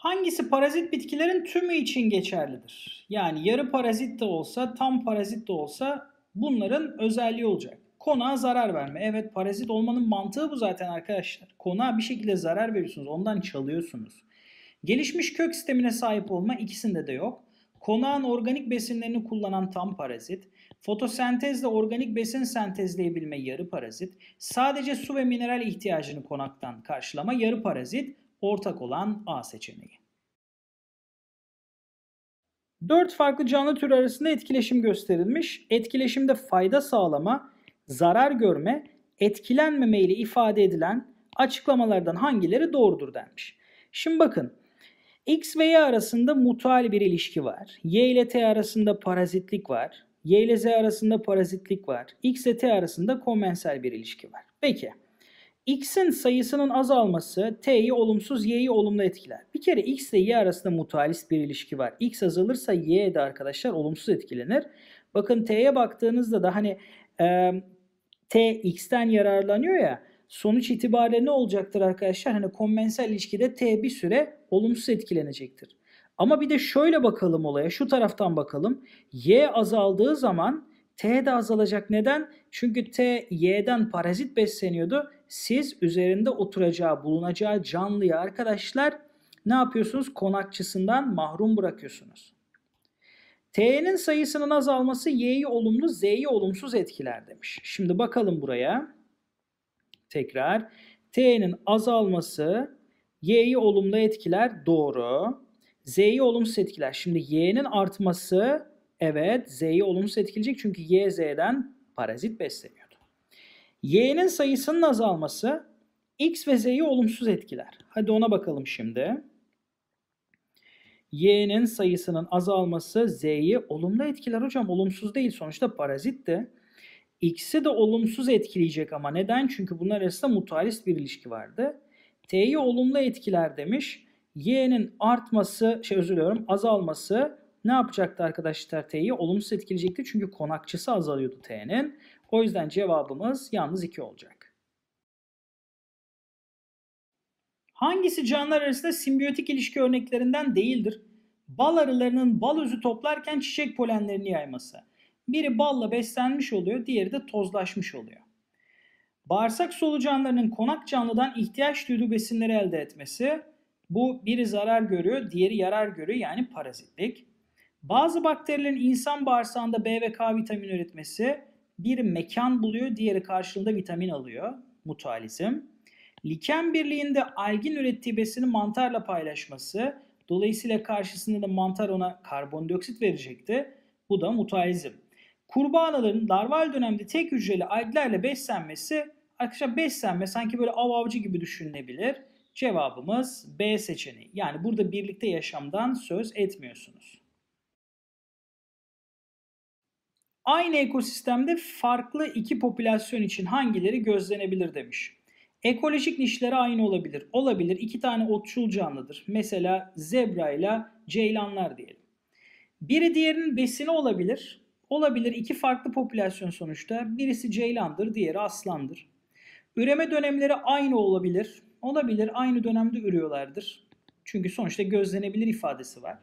Hangisi parazit bitkilerin tümü için geçerlidir? Yani yarı parazit de olsa, tam parazit de olsa bunların özelliği olacak. Konağa zarar verme. Evet parazit olmanın mantığı bu zaten arkadaşlar. Konağa bir şekilde zarar veriyorsunuz. Ondan çalıyorsunuz. Gelişmiş kök sistemine sahip olma ikisinde de yok. Konağın organik besinlerini kullanan tam parazit, fotosentezle organik besin sentezleyebilme yarı parazit, sadece su ve mineral ihtiyacını konaktan karşılama yarı parazit, ortak olan A seçeneği. Dört farklı canlı tür arasında etkileşim gösterilmiş. Etkileşimde fayda sağlama, zarar görme, etkilenmeme ile ifade edilen açıklamalardan hangileri doğrudur denmiş. Şimdi bakın X ve Y arasında mutual bir ilişki var. Y ile T arasında parazitlik var. Y ile Z arasında parazitlik var. X ile T arasında komensal bir ilişki var. Peki x'in sayısının azalması t'yi olumsuz y'yi olumlu etkiler. Bir kere x ile y arasında mutualist bir ilişki var. x azalırsa y de arkadaşlar olumsuz etkilenir. Bakın t'ye baktığınızda da hani e, t x'ten yararlanıyor ya sonuç itibariyle ne olacaktır arkadaşlar? Hani konvensel ilişkide t bir süre olumsuz etkilenecektir. Ama bir de şöyle bakalım olaya, şu taraftan bakalım. Y azaldığı zaman T de azalacak. Neden? Çünkü T Y'den parazit besleniyordu siz üzerinde oturacağı, bulunacağı canlıyı arkadaşlar ne yapıyorsunuz? Konakçısından mahrum bırakıyorsunuz. T'nin sayısının azalması Y'yi olumlu, Z'yi olumsuz etkiler demiş. Şimdi bakalım buraya. Tekrar. T'nin azalması Y'yi olumlu etkiler doğru. Z'yi olumsuz etkiler. Şimdi Y'nin artması evet Z'yi olumsuz etkileyecek çünkü Y Z'den parazit besleniyor y'nin sayısının azalması x ve z'yi olumsuz etkiler. Hadi ona bakalım şimdi. y'nin sayısının azalması z'yi olumlu etkiler hocam. Olumsuz değil sonuçta parazit de. X'i de olumsuz etkileyecek ama neden? Çünkü bunlar arasında mutualist bir ilişki vardı. T'yi olumlu etkiler demiş. Y'nin artması, şey özür diliyorum azalması ne yapacaktı arkadaşlar T'yi? Olumsuz etkileyecekti çünkü konakçısı azalıyordu T'nin. O yüzden cevabımız yalnız 2 olacak. Hangisi canlılar arasında simbiyotik ilişki örneklerinden değildir? Bal arılarının bal özü toplarken çiçek polenlerini yayması. Biri balla beslenmiş oluyor, diğeri de tozlaşmış oluyor. Bağırsak solucanlarının konak canlıdan ihtiyaç duyduğu besinleri elde etmesi. Bu biri zarar görüyor, diğeri yarar görüyor yani parazitlik. Bazı bakterilerin insan bağırsağında B ve K vitamini üretmesi bir mekan buluyor, diğeri karşılığında vitamin alıyor. Mutualizm. Liken birliğinde algin ürettiği besini mantarla paylaşması. Dolayısıyla karşısında da mantar ona karbondioksit verecekti. Bu da mutualizm. Kurbağaların larval dönemde tek hücreli alglerle beslenmesi arkadaşlar beslenme sanki böyle av avcı gibi düşünülebilir. Cevabımız B seçeneği. Yani burada birlikte yaşamdan söz etmiyorsunuz. Aynı ekosistemde farklı iki popülasyon için hangileri gözlenebilir demiş. Ekolojik nişleri aynı olabilir. Olabilir iki tane otçul canlıdır. Mesela zebra ile ceylanlar diyelim. Biri diğerinin besini olabilir. Olabilir iki farklı popülasyon sonuçta. Birisi ceylandır, diğeri aslandır. Üreme dönemleri aynı olabilir. Olabilir aynı dönemde ürüyorlardır. Çünkü sonuçta gözlenebilir ifadesi var.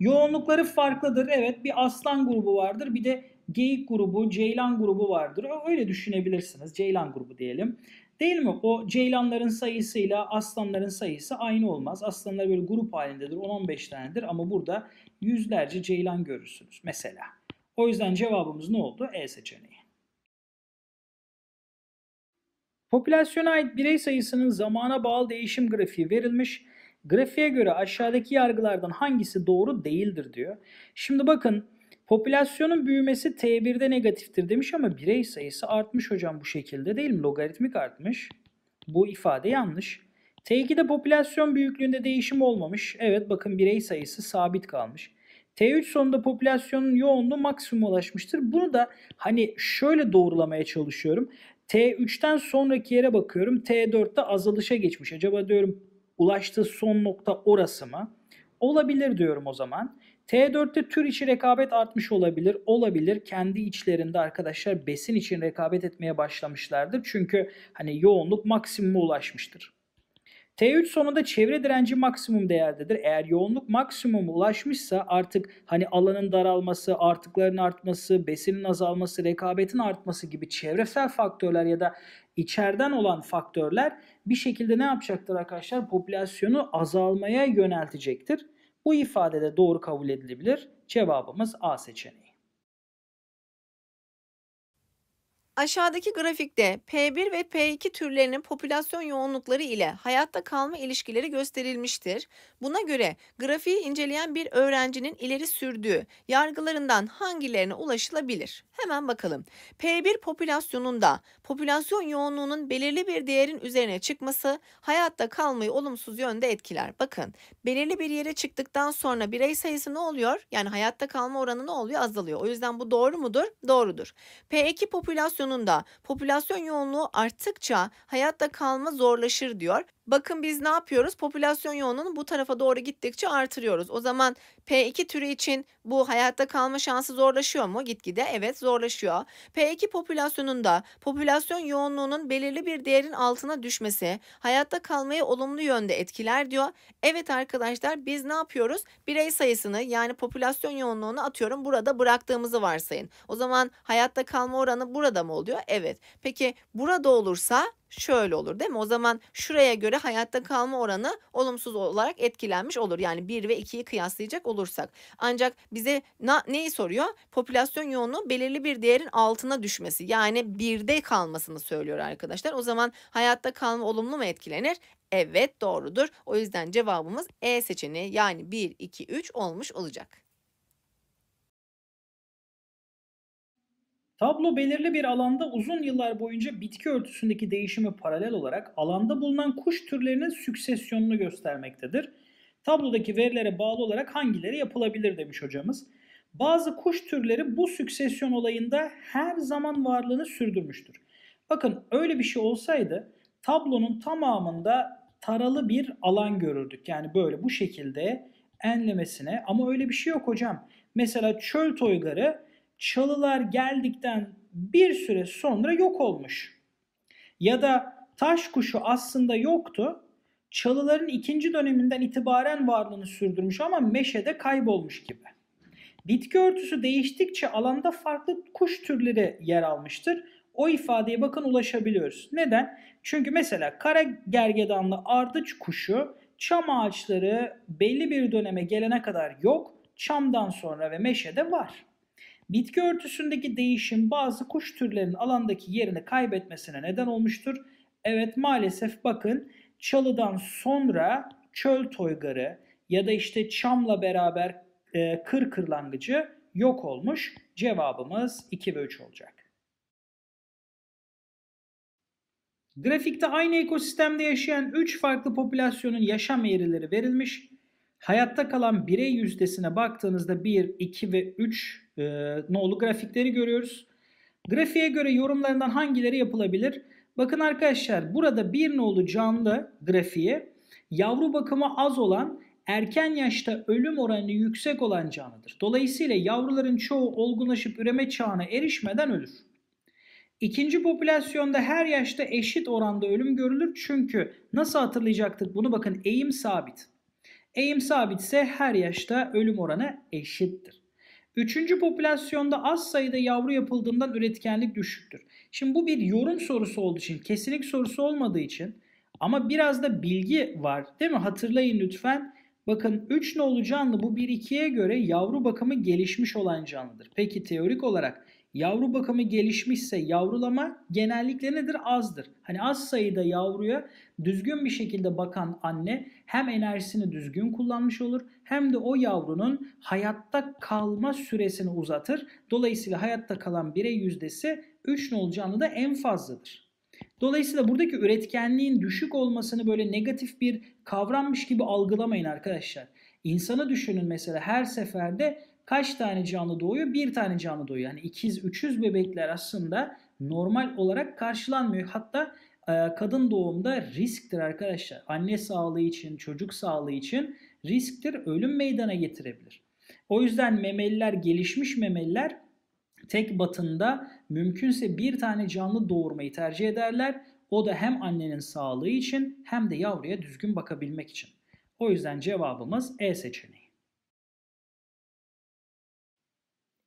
Yoğunlukları farklıdır. Evet bir aslan grubu vardır. Bir de geyik grubu, ceylan grubu vardır. Öyle düşünebilirsiniz. Ceylan grubu diyelim. Değil mi? O ceylanların sayısıyla aslanların sayısı aynı olmaz. Aslanlar böyle grup halindedir. 10-15 tanedir ama burada yüzlerce ceylan görürsünüz mesela. O yüzden cevabımız ne oldu? E seçeneği. Popülasyona ait birey sayısının zamana bağlı değişim grafiği verilmiş. Grafiğe göre aşağıdaki yargılardan hangisi doğru değildir diyor. Şimdi bakın Popülasyonun büyümesi T1'de negatiftir demiş ama birey sayısı artmış hocam bu şekilde değil mi? Logaritmik artmış. Bu ifade yanlış. T2'de popülasyon büyüklüğünde değişim olmamış. Evet bakın birey sayısı sabit kalmış. T3 sonunda popülasyonun yoğunluğu maksimum ulaşmıştır. Bunu da hani şöyle doğrulamaya çalışıyorum. T3'ten sonraki yere bakıyorum. T4'te azalışa geçmiş. Acaba diyorum ulaştığı son nokta orası mı? Olabilir diyorum o zaman. T4'te tür içi rekabet artmış olabilir. Olabilir. Kendi içlerinde arkadaşlar besin için rekabet etmeye başlamışlardır. Çünkü hani yoğunluk maksimuma ulaşmıştır. T3 sonunda çevre direnci maksimum değerdedir. Eğer yoğunluk maksimum ulaşmışsa artık hani alanın daralması, artıkların artması, besinin azalması, rekabetin artması gibi çevresel faktörler ya da içeriden olan faktörler bir şekilde ne yapacaktır arkadaşlar? Popülasyonu azalmaya yöneltecektir. Bu ifadede doğru kabul edilebilir. Cevabımız A seçeneği. Aşağıdaki grafikte P1 ve P2 türlerinin popülasyon yoğunlukları ile hayatta kalma ilişkileri gösterilmiştir. Buna göre grafiği inceleyen bir öğrencinin ileri sürdüğü yargılarından hangilerine ulaşılabilir? Hemen bakalım. P1 popülasyonunda popülasyon yoğunluğunun belirli bir değerin üzerine çıkması hayatta kalmayı olumsuz yönde etkiler. Bakın belirli bir yere çıktıktan sonra birey sayısı ne oluyor? Yani hayatta kalma oranı ne oluyor? Azalıyor. O yüzden bu doğru mudur? Doğrudur. P2 popülasyon sonunda popülasyon yoğunluğu arttıkça hayatta kalma zorlaşır diyor Bakın biz ne yapıyoruz? Popülasyon yoğunluğunu bu tarafa doğru gittikçe artırıyoruz. O zaman P2 türü için bu hayatta kalma şansı zorlaşıyor mu? Gitgide evet zorlaşıyor. P2 popülasyonunda popülasyon yoğunluğunun belirli bir değerin altına düşmesi hayatta kalmayı olumlu yönde etkiler diyor. Evet arkadaşlar biz ne yapıyoruz? Birey sayısını yani popülasyon yoğunluğunu atıyorum burada bıraktığımızı varsayın. O zaman hayatta kalma oranı burada mı oluyor? Evet. Peki burada olursa şöyle olur değil mi? O zaman şuraya göre hayatta kalma oranı olumsuz olarak etkilenmiş olur. Yani 1 ve 2'yi kıyaslayacak olursak. Ancak bize na, neyi soruyor? Popülasyon yoğunluğu belirli bir değerin altına düşmesi. Yani 1'de kalmasını söylüyor arkadaşlar. O zaman hayatta kalma olumlu mu etkilenir? Evet doğrudur. O yüzden cevabımız E seçeneği yani 1, 2, 3 olmuş olacak. Tablo belirli bir alanda uzun yıllar boyunca bitki örtüsündeki değişimi paralel olarak alanda bulunan kuş türlerinin süksesyonunu göstermektedir. Tablodaki verilere bağlı olarak hangileri yapılabilir demiş hocamız. Bazı kuş türleri bu süksesyon olayında her zaman varlığını sürdürmüştür. Bakın öyle bir şey olsaydı tablonun tamamında taralı bir alan görürdük. Yani böyle bu şekilde enlemesine ama öyle bir şey yok hocam. Mesela çöl toygarı çalılar geldikten bir süre sonra yok olmuş. Ya da taş kuşu aslında yoktu. Çalıların ikinci döneminden itibaren varlığını sürdürmüş ama meşede kaybolmuş gibi. Bitki örtüsü değiştikçe alanda farklı kuş türleri yer almıştır. O ifadeye bakın ulaşabiliyoruz. Neden? Çünkü mesela kara gergedanlı ardıç kuşu çam ağaçları belli bir döneme gelene kadar yok, çamdan sonra ve meşede var. Bitki örtüsündeki değişim bazı kuş türlerinin alandaki yerini kaybetmesine neden olmuştur. Evet maalesef bakın çalıdan sonra çöl toygarı ya da işte çamla beraber e, kır kırlangıcı yok olmuş. Cevabımız 2 ve 3 olacak. Grafikte aynı ekosistemde yaşayan 3 farklı popülasyonun yaşam eğrileri verilmiş. Hayatta kalan birey yüzdesine baktığınızda 1, 2 ve 3 e, nolu grafikleri görüyoruz. Grafiğe göre yorumlarından hangileri yapılabilir? Bakın arkadaşlar burada 1 nolu canlı grafiğe yavru bakımı az olan erken yaşta ölüm oranı yüksek olan canlıdır. Dolayısıyla yavruların çoğu olgunlaşıp üreme çağına erişmeden ölür. İkinci popülasyonda her yaşta eşit oranda ölüm görülür çünkü nasıl hatırlayacaktık bunu bakın eğim sabit. Eğim sabitse her yaşta ölüm oranı eşittir. Üçüncü popülasyonda az sayıda yavru yapıldığından üretkenlik düşüktür. Şimdi bu bir yorum sorusu olduğu için, kesinlik sorusu olmadığı için ama biraz da bilgi var değil mi? Hatırlayın lütfen. Bakın 3 nolu canlı bu 1-2'ye göre yavru bakımı gelişmiş olan canlıdır. Peki teorik olarak yavru bakımı gelişmişse yavrulama genellikle nedir? Azdır. Hani az sayıda yavruya düzgün bir şekilde bakan anne hem enerjisini düzgün kullanmış olur hem de o yavrunun hayatta kalma süresini uzatır. Dolayısıyla hayatta kalan birey yüzdesi 3 nolu canlıda en fazladır. Dolayısıyla buradaki üretkenliğin düşük olmasını böyle negatif bir kavrammış gibi algılamayın arkadaşlar. İnsanı düşünün mesela her seferde kaç tane canlı doğuyor? Bir tane canlı doğuyor. Yani ikiz, üçüz bebekler aslında normal olarak karşılanmıyor. Hatta e, kadın doğumda risktir arkadaşlar. Anne sağlığı için, çocuk sağlığı için risktir. Ölüm meydana getirebilir. O yüzden memeliler, gelişmiş memeliler tek batında mümkünse bir tane canlı doğurmayı tercih ederler. O da hem annenin sağlığı için hem de yavruya düzgün bakabilmek için. O yüzden cevabımız E seçeneği.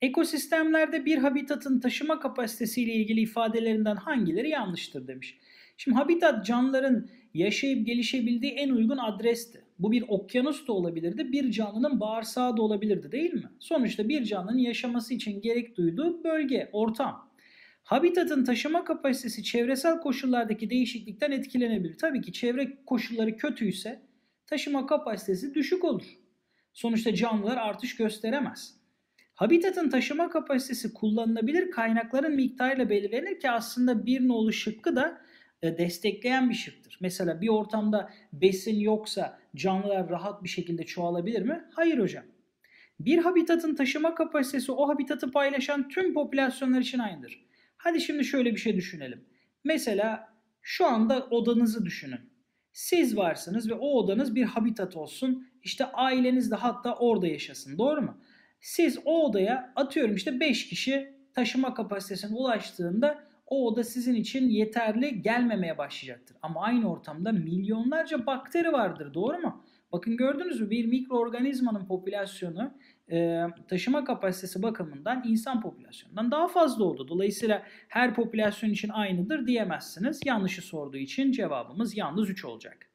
Ekosistemlerde bir habitatın taşıma kapasitesiyle ilgili ifadelerinden hangileri yanlıştır demiş. Şimdi habitat canlıların yaşayıp gelişebildiği en uygun adresti. Bu bir okyanus da olabilirdi, bir canlının bağırsağı da olabilirdi değil mi? Sonuçta bir canlının yaşaması için gerek duyduğu bölge, ortam. Habitatın taşıma kapasitesi çevresel koşullardaki değişiklikten etkilenebilir. Tabii ki çevre koşulları kötüyse taşıma kapasitesi düşük olur. Sonuçta canlılar artış gösteremez. Habitatın taşıma kapasitesi kullanılabilir kaynakların miktarıyla belirlenir ki aslında bir nolu şıkkı da e, destekleyen bir şıktır. Mesela bir ortamda besin yoksa canlılar rahat bir şekilde çoğalabilir mi? Hayır hocam. Bir habitatın taşıma kapasitesi o habitatı paylaşan tüm popülasyonlar için aynıdır. Hadi şimdi şöyle bir şey düşünelim. Mesela şu anda odanızı düşünün. Siz varsınız ve o odanız bir habitat olsun. İşte aileniz de hatta orada yaşasın. Doğru mu? Siz o odaya atıyorum işte 5 kişi taşıma kapasitesine ulaştığında o oda sizin için yeterli gelmemeye başlayacaktır. Ama aynı ortamda milyonlarca bakteri vardır doğru mu? Bakın gördünüz mü bir mikroorganizmanın popülasyonu e, taşıma kapasitesi bakımından insan popülasyonundan daha fazla oldu. Dolayısıyla her popülasyon için aynıdır diyemezsiniz. Yanlışı sorduğu için cevabımız yalnız 3 olacak.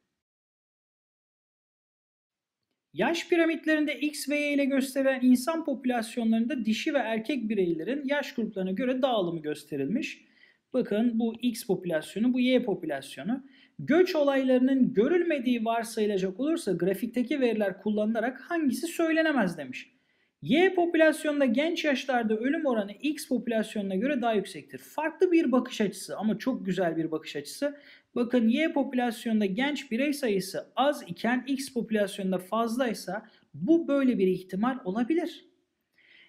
Yaş piramitlerinde X ve Y ile gösterilen insan popülasyonlarında dişi ve erkek bireylerin yaş gruplarına göre dağılımı gösterilmiş. Bakın bu X popülasyonu, bu Y popülasyonu. Göç olaylarının görülmediği varsayılacak olursa grafikteki veriler kullanılarak hangisi söylenemez demiş. Y popülasyonda genç yaşlarda ölüm oranı X popülasyonuna göre daha yüksektir. Farklı bir bakış açısı ama çok güzel bir bakış açısı. Bakın Y popülasyonda genç birey sayısı az iken X popülasyonda fazlaysa bu böyle bir ihtimal olabilir.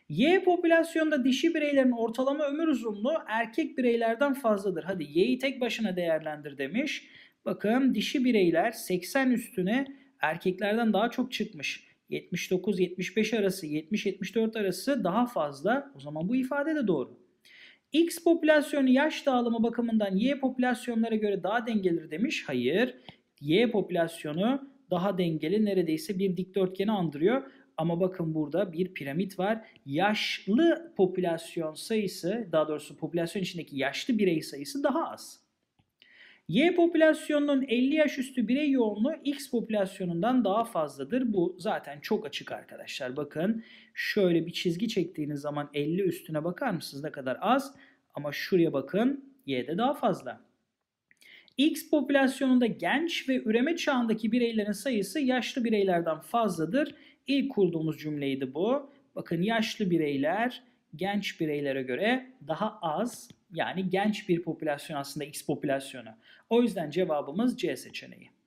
Y popülasyonda dişi bireylerin ortalama ömür uzunluğu erkek bireylerden fazladır. Hadi Y'yi tek başına değerlendir demiş. Bakın dişi bireyler 80 üstüne erkeklerden daha çok çıkmış. 79-75 arası, 70-74 arası daha fazla. O zaman bu ifade de doğru. X popülasyonu yaş dağılımı bakımından Y popülasyonlara göre daha dengelidir demiş. Hayır. Y popülasyonu daha dengeli neredeyse bir dikdörtgeni andırıyor. Ama bakın burada bir piramit var. Yaşlı popülasyon sayısı, daha doğrusu popülasyon içindeki yaşlı birey sayısı daha az. Y popülasyonunun 50 yaş üstü birey yoğunluğu X popülasyonundan daha fazladır. Bu zaten çok açık arkadaşlar. Bakın şöyle bir çizgi çektiğiniz zaman 50 üstüne bakar mısınız ne kadar az? Ama şuraya bakın Y'de daha fazla. X popülasyonunda genç ve üreme çağındaki bireylerin sayısı yaşlı bireylerden fazladır. İlk kurduğumuz cümleydi bu. Bakın yaşlı bireyler genç bireylere göre daha az yani genç bir popülasyon aslında X popülasyonu. O yüzden cevabımız C seçeneği.